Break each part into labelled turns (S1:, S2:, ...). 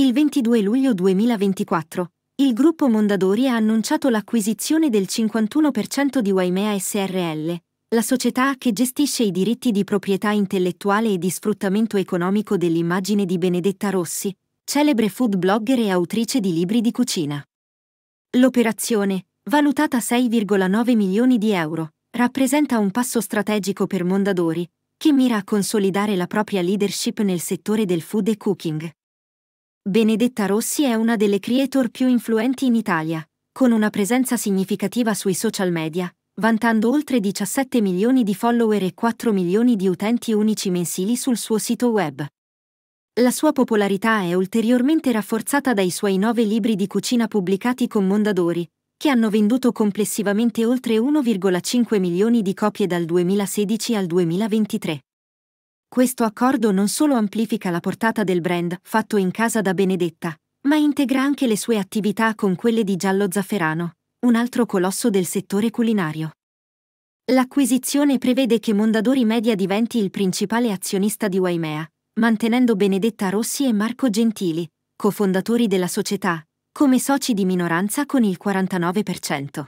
S1: Il 22 luglio 2024, il gruppo Mondadori ha annunciato l'acquisizione del 51% di Waimea SRL, la società che gestisce i diritti di proprietà intellettuale e di sfruttamento economico dell'immagine di Benedetta Rossi, celebre food blogger e autrice di libri di cucina. L'operazione, valutata 6,9 milioni di euro, rappresenta un passo strategico per Mondadori, che mira a consolidare la propria leadership nel settore del food e cooking. Benedetta Rossi è una delle creator più influenti in Italia, con una presenza significativa sui social media, vantando oltre 17 milioni di follower e 4 milioni di utenti unici mensili sul suo sito web. La sua popolarità è ulteriormente rafforzata dai suoi nove libri di cucina pubblicati con Mondadori, che hanno venduto complessivamente oltre 1,5 milioni di copie dal 2016 al 2023. Questo accordo non solo amplifica la portata del brand fatto in casa da Benedetta, ma integra anche le sue attività con quelle di Giallo Zafferano, un altro colosso del settore culinario. L'acquisizione prevede che Mondadori Media diventi il principale azionista di Waimea, mantenendo Benedetta Rossi e Marco Gentili, cofondatori della società, come soci di minoranza con il 49%.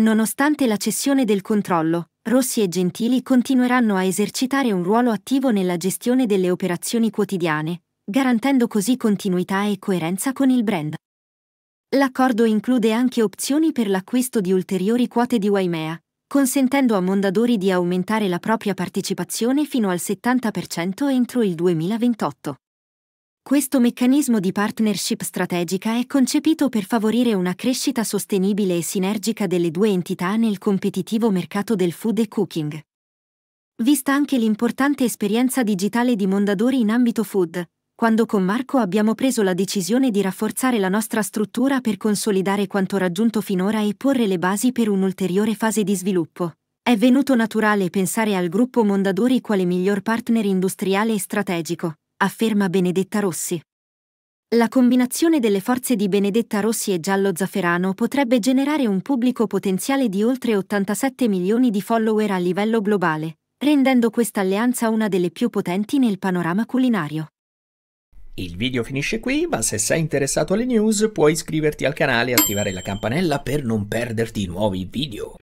S1: Nonostante la cessione del controllo, Rossi e Gentili continueranno a esercitare un ruolo attivo nella gestione delle operazioni quotidiane, garantendo così continuità e coerenza con il brand. L'accordo include anche opzioni per l'acquisto di ulteriori quote di Waimea, consentendo a Mondadori di aumentare la propria partecipazione fino al 70% entro il 2028. Questo meccanismo di partnership strategica è concepito per favorire una crescita sostenibile e sinergica delle due entità nel competitivo mercato del food e cooking. Vista anche l'importante esperienza digitale di Mondadori in ambito food, quando con Marco abbiamo preso la decisione di rafforzare la nostra struttura per consolidare quanto raggiunto finora e porre le basi per un'ulteriore fase di sviluppo. È venuto naturale pensare al gruppo Mondadori quale miglior partner industriale e strategico afferma Benedetta Rossi. La combinazione delle forze di Benedetta Rossi e Giallo Zafferano potrebbe generare un pubblico potenziale di oltre 87 milioni di follower a livello globale, rendendo questa alleanza una delle più potenti nel panorama culinario. Il video finisce qui, ma se sei interessato alle news puoi iscriverti al canale e attivare la campanella per non perderti nuovi video.